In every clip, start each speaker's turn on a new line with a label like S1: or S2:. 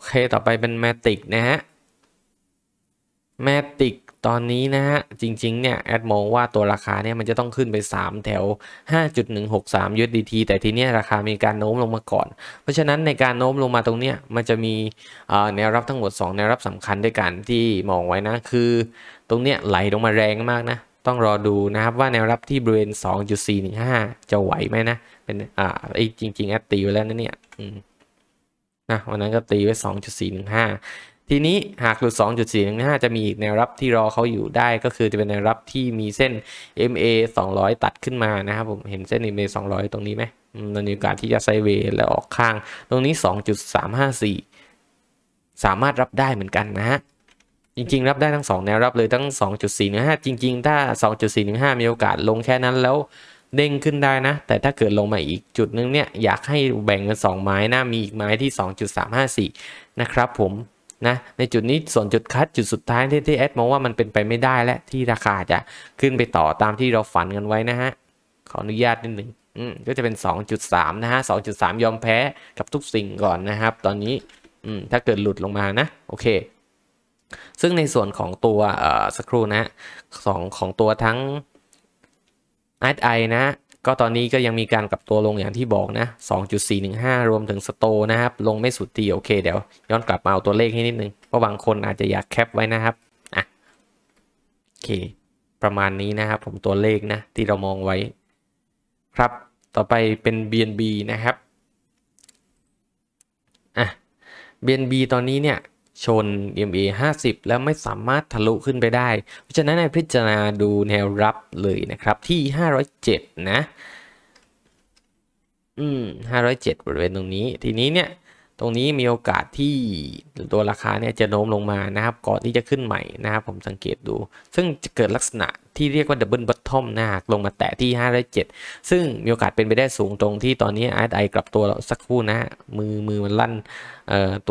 S1: อเค ต่อไปเป็นแมติกนะฮะแมติกตอนนี้นะฮะ จริง ๆ เนี่ยแอดมองว่าตัวราคาเนี่ย มันจะต้องขึ้นไป 3 แถว 5.163 USDT แต่ทีเนี้ยราคามีการโน้มลงมาก่อน เพราะฉะนั้นในการโน้มลงมาตรงเนี้ยมันจะมีแนวรับทั้งหมด 2 แนวรับสำคัญด้วยกันที่มองไว้นะ คือตรงเนี้ยไหลลงมาแรงมากนะ ต้องรอดูนะครับว่าแนวรับที่บริเวณ2.415จะไหวไหมนะเป็นอ่าจริงๆแอดตีไว้แล้วนะเนี่ยนะวันนั้นก็ตีไว้ 2.415 ทีนี้หากหลุด2.415 จะมีอีกแนวรับที่รอเขาอยู่ได้ ก็คือจะเป็นแนวรับที่มีเส้น MA 200 ตัดขึ้นมานะครับผมเห็นเส้น MA 200 ตรงนี้ไหมมันมีโอกาสที่จะไซเวย์และออกข้าง ตรงนี้ 2.354 สามารถรับได้เหมือนกันนะฮะจริงๆ รับได้ทั้ง 2 แนวรับเลยทั้ง 2.415จริง ๆถ้า 2.415 มีโอกาสลงแค่นั้นแล้วเด้งขึ้นได้นะ แต่ถ้าเกิดลงมาอีกจุดนึงเนี่ย อยากให้แบ่งเป็น2 ไม้นะมีอีกไม้ที่ 2.354 นะครับผม นะ ในจุดนี้ส่วนจุดคัดจุดสุดท้ายที่ ที่แอดมองว่ามันเป็นไปไม่ได้และที่ราคาจะ ขึ้นไปต่อตามที่เราฝันกันไว้นะฮะ ขออนุญาตนิดหนึ่งอืก็จะเป็น 2.3 นะฮะ 2.3 ยอมแพ้กับทุกสิ่งก่อนนะครับ ตอนนี้ อืถ้าเกิดหลุดลงมานะโอเค ซึ่งในส่วนของตัวสครูนะสองของตัวทั้ง i อนะ ก็ตอนนี้ก็ยังมีการกลับตัวลงอย่างที่บอกนะ 2.415 รวมถึงสโตนะครับ ลงไม่สุดทีโอเคเดี๋ยว ย้อนกลับมาเอาตัวเลขให้นิดนึง เพราะบางคนอาจจะอยากแคปไว้นะครับ อ่ะ โอเค ประมาณนี้นะครับ ผมตัวเลขนะที่เรามองไว้ ครับต่อไปเป็น BNB นะครับ อ่ะ BNB ตอนนี้เนี่ยชน EMA 50 แล้วไม่สามารถทะลุขึ้นไปได้ เพราะฉะนั้นให้พิจารณาดูแนวรับเลยนะครับ ที่ 507นะอืม 507 บริเวณตรงนี้ ทีนี้เนี่ยตรงนี้มีโอกาสที่ตัวราคาเนี่ยจะโน้มลงมานะครับก่อนที่จะขึ้นใหม่นะครับผมสังเกตดู ซึ่งจะเกิดลักษณะที่เรียกว่าดับเบิลบัตทอมนะหากลงมาแตะที่5และ7ซึ่งมีโอกาสเป็นไปได้สูงตรงที่ตอนนี้ RSI กลับตัวสักครู่นะ มือมือมันลั่น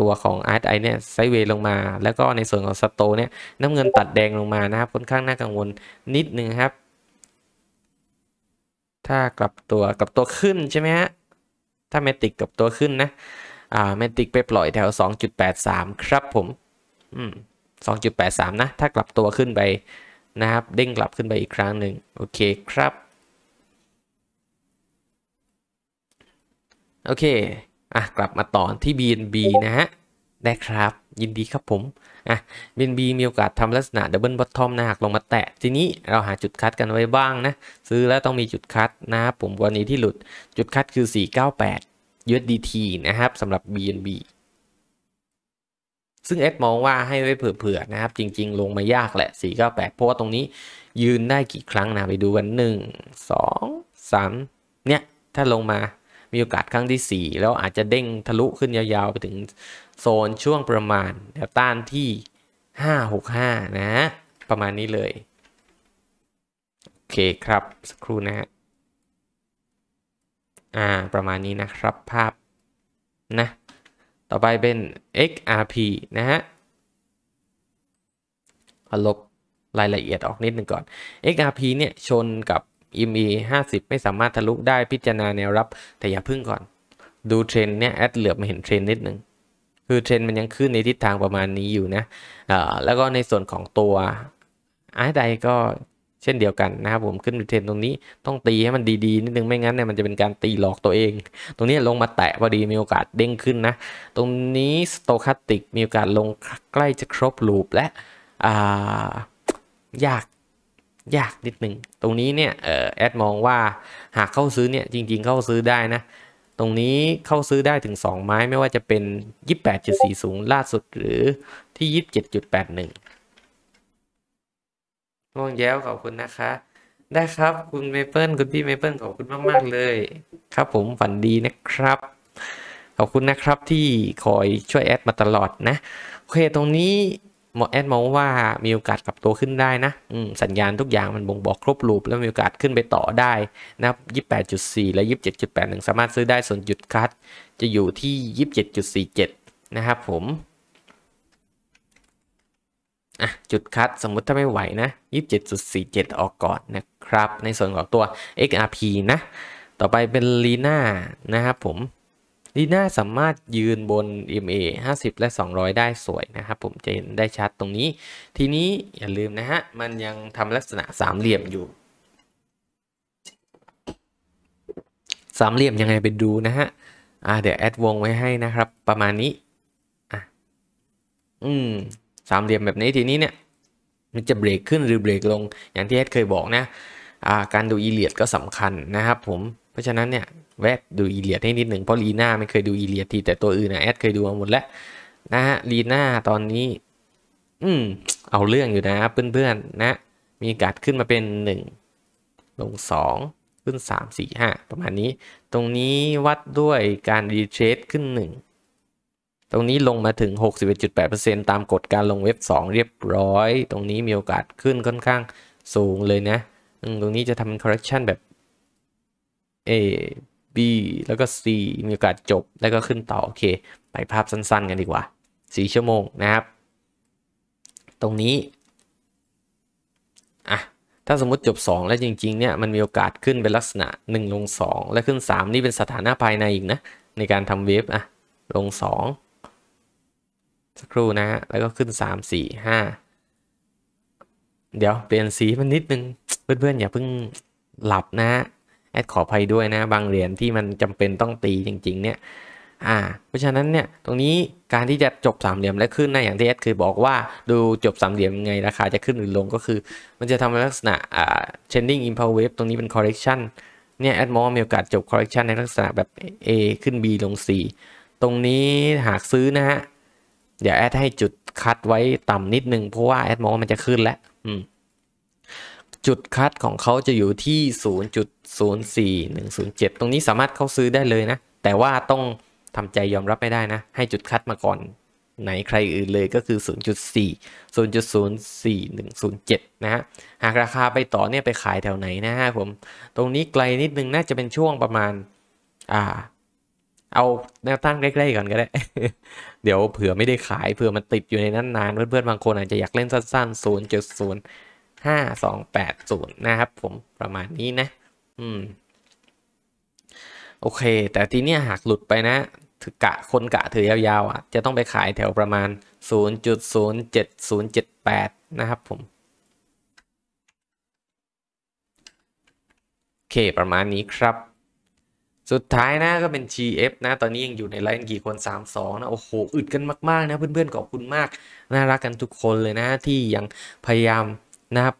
S1: ตัวของ RSI เนี่ยไซเวย์ลงมา แล้วก็ในส่วนของสโตเนี่ยน้ำเงินตัดแดงลงมานะครับค่อนข้างน่ากังวลนิดนึงครับ ถ้ากลับตัวกลับตัวขึ้นใช่ไหมฮะถ้าเมติกกลับตัวขึ้นนะอ่าแมนติกไปปล่อย แถว 2.83 ครับผม อืม 2.83 นะ ถ้ากลับตัวขึ้นไป นะครับ เด้งกลับขึ้นไปอีกครั้งหนึ่ง โอเคครับ โอเค อ่ะ กลับมาต่อที่ BNB นะฮะ ได้ครับ ยินดีครับผม อ่ะ BNB มีโอกาสทำลักษณะดับเบิลบอททอมนะ หากลงมาแตะ ทีนี้เราหาจุดคัดกันไว้บ้างนะ ซื้อแล้วต้องมีจุดคัดนะครับผมวันนี้ที่หลุด จุดคัดคือ 498 USDT นะครับสำหรับ BNB ซึ่งเอสมองว่าให้ไว้เผื่อๆนะครับ จริงๆ ลงมายากแหละ 498เพราะว่าตรงนี้ยืนได้กี่ครั้งนะ ไปดูกัน 1 2 3 เนี่ย ถ้าลงมามีโอกาสครั้งที่ 4 แล้วอาจจะเด้งทะลุขึ้นยาวๆ ไปถึงโซนช่วงประมาณแนวต้านที่ 565 นะ ประมาณนี้เลย โอเคครับ สักครู่นะฮะอ่า ประมาณนี้นะครับภาพ นะ ต่อไปเป็น XRP นะฮะลบรายละเอียดออกนิดหนึ่งก่อน XRP เนี่ย ชนกับ ME 50 ไม่สามารถทะลุได้พิจารณาแนวรับแต่อย่าพึ่งก่อน ดูเทรนเนี่ย แอดเหลือบมาเห็นเทรนนิดหนึ่งคือเทรนมันยังขึ้นในทิศทางประมาณนี้อยู่นะแล้วก็ในส่วนของตัวอ้ใไดก็เช่นเดียวกันนะครับผมขึ้นเทรนตรงนี้ต้องตีให้มันดีๆนิดนึงไม่งั้นเนี่ยมันจะเป็นการตีหลอกตัวเอง ตรงนี้ลงมาแตะพอดีมีโอกาสเด้งขึ้นนะตรงนี้สโตคสติกมีโอกาสลงใกล้จะครบลูปและยากยากนิดนึงตรงนี้เนี่ยแอดมองว่าหากเข้าซื้อเนี่ยจริงๆเข้าซื้อได้นะตรงนี้เข้าซื้อได้ถึง 2 ไม้ไม่ว่าจะเป็น 28.40ล่าสุดหรือที่ 27.81ม่วงแย้วขอบคุณนะคะ ได้ครับคุณเมเปิลคุณพี่เมเปิลขอบคุณมากๆเลย ครับผมฝันดีนะครับขอบคุณนะครับที่คอยช่วยแอดมาตลอดนะ โอเคตรงนี้หมอแอดมองว่ามีโอกาสกลับตัวขึ้นได้นะสัญญาณทุกอย่างมันบ่งบอกครบรูป แล้วมีโอกาสขึ้นไปต่อได้นะ 28.4 และ 27.81 สามารถซื้อได้ส่วนหยุดคัด จะอยู่ที่ 27.47 นะครับผมอ่ะจุดคัดสมมุติถ้าไม่ไหวนะ 27.47 ออกก่อนนะครับ ในส่วนของตัว XRP นะ ต่อไปเป็นลีน่านะครับผมลีน่าสามารถยืนบน MA 50 และ 200 ได้สวยนะครับผมจะเห็นได้ชัดตรงนี้ ทีนี้อย่าลืมนะฮะมันยังทำลักษณะสามเหลี่ยมอยู่ สามเหลี่ยมยังไงไปดูนะฮะอ่าเดี๋ยวแอดวงไว้ให้นะครับ ประมาณนี้อ่ะอืมสามเหลี่ยมแบบนี้ทีนี้เนี่ยมันจะเบรกขึ้นหรือเบรกลงอย่างที่เอดเคยบอกนะการดูอีเลียดก็สำคัญนะครับผมเพราะฉะนั้นเนี่ยแวดดูอีเลียดให้นิดหนึ่งเพราะลีน่าไม่เคยดูอีเลียดทีแต่ตัวอื่นนะแอดเคยดูมาหมดแล้วนะฮะลีน่าตอนนี้อืมเอาเรื่องอยู่นะเพื่อนๆนะ มีการขึ้นมาเป็น 1 ลง2ขึ้น3 4 5ประมาณนี้ตรงนี้วัดด้วยการดีเทรดขึ้น 1ตรงนี้ลงมาถึง61.8%ตามกฎการลงเว็บ2 เรียบร้อย ตรงนี้มีโอกาสขึ้นค่อนข้างสูงเลยนะตรงนี้จะทำ correction แบบ A B แล้วก็ C มีโอกาสจบแล้วก็ขึ้นต่อ โอเค ไปภาพสั้นๆกันดีกว่า4ชั่วโมงนะครับ ตรงนี้ อ่ะ ถ้าสมมติจบ 2 แล้วจริงๆเนี่ยมันมีโอกาสขึ้นเป็นลักษณะ 1 ลง 2 และขึ้น 3 นี่เป็นสถานะภายในอีกนะในการทำเวฟอ่ะลง 2สักครู่นะฮะ แล้วก็ขึ้น 3 4 5 เดี๋ยวเปลี่ยนสีมันนิดนึง เพื่อนๆอย่าเพิ่งหลับนะฮะ แอดขออภัยด้วยนะ บางเหรียญที่มันจำเป็นต้องตีจริงๆ เนี่ย อ่า เพราะฉะนั้นเนี่ย ตรงนี้การที่จะจบสามเหลี่ยมและขึ้นนะอย่างที่แอดเคยบอกว่าดูจบสามเหลี่ยมไงราคาจะขึ้นหรือลงก็คือ มันจะทำลักษณะ อ่า trending impulse wave ตรงนี้เป็น correction เนี่ยแอดมองมีโอกาสจบ correction ในลักษณะแบบ A ขึ้น B ลง C ตรงนี้หากซื้อนะฮะเดี๋ยวแอดให้จุดคัดไว้ต่ำนิดนึงเพราะว่าแอดมองว่ามันจะขึ้นแล้วจุดคัดของเขาจะอยู่ที่ 0.04107 ตรงนี้สามารถเข้าซื้อได้เลยนะ แต่ว่าต้องทำใจยอมรับไม่ได้นะ ให้จุดคัดมาก่อน ไหนใครอื่นเลยก็คือ0.4 0.04107 นะฮะ หากราคาไปต่อเนี่ยไปขายแถวไหนนะฮะผม ตรงนี้ไกลนิดนึงน่าจะเป็นช่วงประมาณ อ่าเอาแนวตั้งใกล้ๆก่อนก็ได้ เดี๋ยวเผื่อไม่ได้ขาย เผื่อมันติดอยู่ในนั้นนานเพื่อนๆบางคนอาจจะอยากเล่นสั้นๆ0.05280นะครับผมประมาณนี้นะ อืม โอเค แต่ทีเนี้ยหากหลุดไปนะถือกะคนกะถือยาวๆ อ่ะ จะต้องไปขายแถวประมาณ 0.07078 นะครับผมโอเคประมาณนี้ครับสุดท้ายนะก็เป็น GF นะ ตอนนี้ยังอยู่ในไลน์กี่คน 3-2นะโอ้โหอึดกันมากๆนะ เพื่อนๆขอบคุณมาก น่ารักกันทุกคนเลยนะที่ยังพยายามนะครับ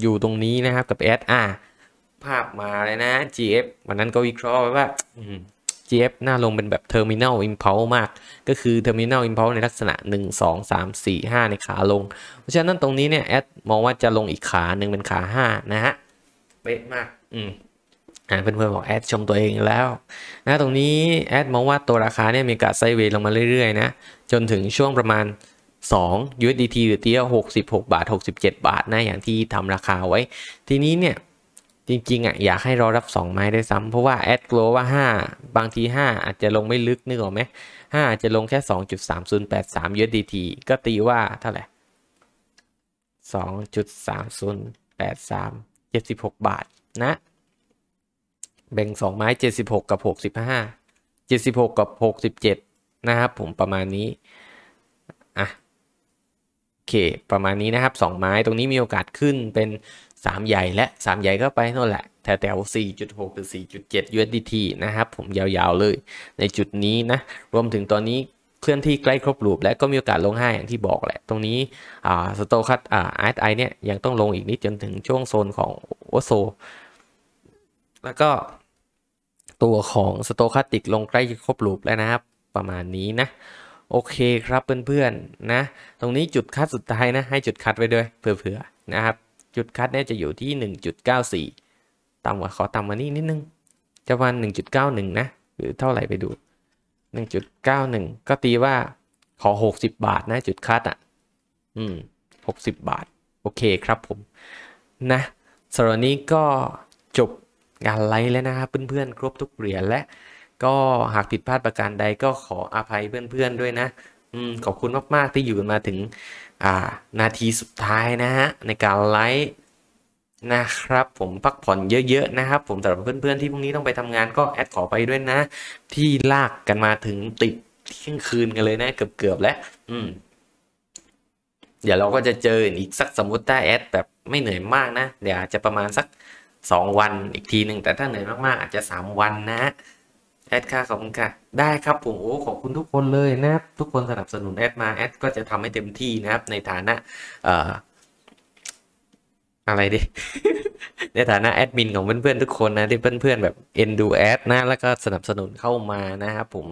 S1: อยู่ตรงนี้นะครับ กับ SR ภาพมาเลยนะ GF วันนั้นก็วิเคราะห์ว่า GF หน้าลงเป็นแบบ Terminal Impulse มาก ก็คือ Terminal Impulse ในลักษณะ 1 2 3 4 5 ในขาลง เพราะฉะนั้นตรงนี้เนี่ยแอดมองว่าจะลงอีกขาหนึ่งเป็นขา 5 นะฮะเป๊ะมากอืมเพื่อนๆบอกแอดชมตัวเองแล้วนะตรงนี้แอดมองว่าตัวราคาเนี่ยมีการไซเวย์ลงมาเรื่อยๆนะ จนถึงช่วงประมาณ 2 USDT หรือเตี้ย66 บาท 67 บาทนะอย่างที่ทำราคาไว้ ทีนี้เนี่ยจริงๆอ่ะอยากให้รอรับ 2 ไม้ได้ซ้ำเพราะว่าแอดกลัวว่า 5 บางที 5 อาจจะลงไม่ลึกนึกออกไหมหอาจจะลงแค่ 2.3083 USDT ก็ตีว่าเท่าไหร่2.3083 76 บาทนะแบ่ง 2 ไม้ 76 กับ 65 76 กับ 67 นะครับผมประมาณนี้อ่ะโอเคประมาณนี้นะครับ 2 ไม้ตรงนี้มีโอกาสขึ้นเป็น 3 ใหญ่และ 3 ใหญ่ก็ไปนั่นแหละ แถวแถว4.6หรือ4.7 USDT นะครับผมยาวๆเลย ในจุดนี้นะรวมถึงตอนนี้เคลื่อนที่ใกล้ครบรูปและก็มีโอกาสลงห้าอย่างที่บอกแหละ ตรงนี้สโตคัตอาร์ไอเนี่ยยังต้องลงอีกนิดจนถึงช่วงโซนของโอโซแล้วก็ตัวของสโตคาติกลงใกล้ครบลูป แล้วนะครับ ประมาณนี้นะ โอเคครับ เพื่อนๆนะตรงนี้จุดคัดสุดท้ายนะ ให้จุดคัดไว้ด้วย เผื่อๆนะครับจุดคัดเนี่ยจะอยู่ที่ 1.94ต่ำกว่าขอต่ำกว่านี้นิดนึงจะวัน1.91 นะ หรือเท่าไหร่ไปดู 1.91 ก็ตีว่าขอ 60 บาทนะจุดคัดอ่ะอืม 60 บาท โอเคครับผมนะสำหรับนี้ก็จบงานไลฟ์แล้วนะครับ เพื่อนๆครบทุกเหรียญและก็หากผิดพลาดประการใดก็ขออภัยเพื่อน ๆด้วยนะอขอบคุณมากๆที่อยู่มาถึงนาทีสุดท้ายนะฮะในการไลฟ์นะครับ ผมพักผ่อนเยอะๆ นะครับผมสำหรับเพื่อนๆที่พรุ่งนี้ต้องไปทำงานก็แอดขอไปด้วยนะ ที่ลากกันมาถึงติดเที่ยงคืนกันเลยนะ เกือบๆแล้ว อืม เดี๋ยวเราก็จะเจออีกสักสมมติได้แอด แบบไม่เหนื่อยมากนะ เดี๋ยวจะประมาณสัก2 วันอีกทีหนึ่งแต่ถ้าเหนื่อยมาก ๆ อาจจะ 3 วันนะแอดค่าขอบคุณค่ะ ได้ครับผมโอ้ขอบคุณทุกคนเลยนะครับทุกคนสนับสนุนแอดมา แอดก็จะทำให้เต็มที่นะครับในฐานะเอ่ออะไรดิ ในฐานะแอดมินของเพื่อนๆ ทุกคนนะ ที่เพื่อนๆ แบบเอ็นดูแอดนะ แล้วก็สนับสนุนเข้ามานะครับผม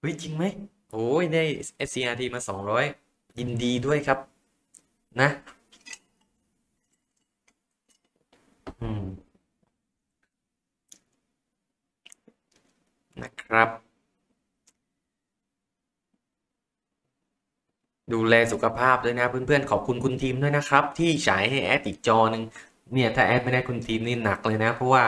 S1: เฮ้ย จริงไหม โอ้ยได้ SCRT มา 200 ยินดีด้วยครับ นะครับดูแลสุขภาพด้วยนะเพื่อนๆ ขอบคุณคุณทีมด้วยนะครับ ที่ฉายให้แอดอีกจอหนึ่งเนี่ยถ้าแอดไม่ได้คุณทีมนี่หนักเลยนะ เพราะว่า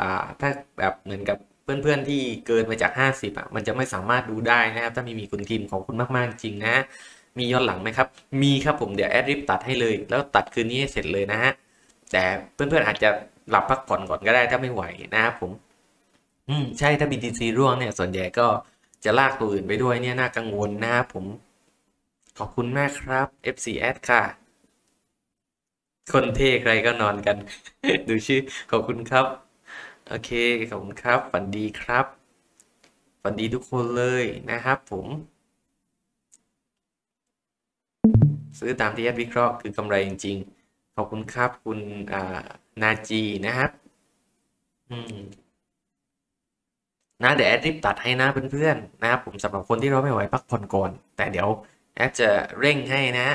S1: อ่าถ้าแบบเหมือนกับเพื่อนๆที่เกินไปจาก 50 อ่ะ มันจะไม่สามารถดูได้นะครับ ถ้ามีมีคุณทีมของคุณมากๆจริงนะมีย้อนหลังไหมครับมีครับผมเดี๋ยวแอดริบตัดให้เลย แล้วตัดคืนนี้ให้เสร็จเลยนะฮะแต่เพื่อนๆอาจจะหลับพักผ่อนก่อนก็ได้ถ้าไม่ไหวนะครับผมอืมใช่ถ้า BTC ร่วงเนี่ยส่วนใหญ่ก็จะลากตัวอื่นไปด้วย เนี่ยน่ากังวลนะครับผม ขอบคุณมากครับ FCS ค่ะ คนเท่ใครก็นอนกัน ดูชื่อ ขอบคุณครับ โอเคขอบคุณครับ ฝันดีครับ ฝันดีทุกคนเลยนะครับผม ซื้อตามที่แอดวิเคราะห์คือกำไรจริง ๆ ขอบคุณครับคุณนาจีนะครับ อืมนะเดี๋ยวแอดรีบตัดให้นะเพื่อนๆนะครับผมสำหรับคนที่เราไม่ไหวพักผ่อนก่อน แต่เดี๋ยวแอดจะเร่งให้นะ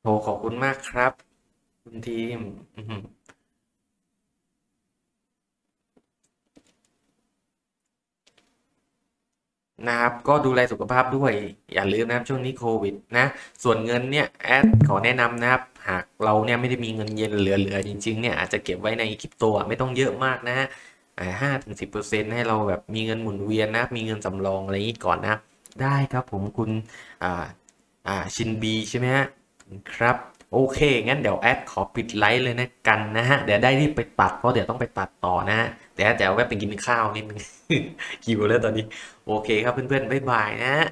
S1: โหขอบคุณมากครับ คุณทีมนะครับก็ดูแลสุขภาพด้วยอย่าลืมนะช่วงนี้โควิดนะ ส่วนเงินเนี่ยแอดขอแนะนำนะครับ หากเราเนี่ยไม่ได้มีเงินเย็นเหลือๆจริงๆเนี่ยอาจจะเก็บไว้ในคริปโตไม่ต้องเยอะมากนะฮะห้าถึงสิบเปอร์เซ็นต์ให้เราแบบมีเงินหมุนเวียนนะมีเงินสำรองอะไรนี้ก่อนนะ ได้ครับผมคุณอ่าอ่าชินบีใช่ไหมฮะครับโอเค งั้นเดี๋ยวแอดขอปิดไลฟ์เลยนะกันนะฮะ เดี๋ยวได้ที่ไปตัด เพราะเดี๋ยวต้องไปตัดต่อนะฮะ เดี๋ยวจะแวะไปกินข้าวนิดนึงหิวแล้วตอนนี้ โอเคครับเพื่อนๆ บ๊ายบายนะฮะ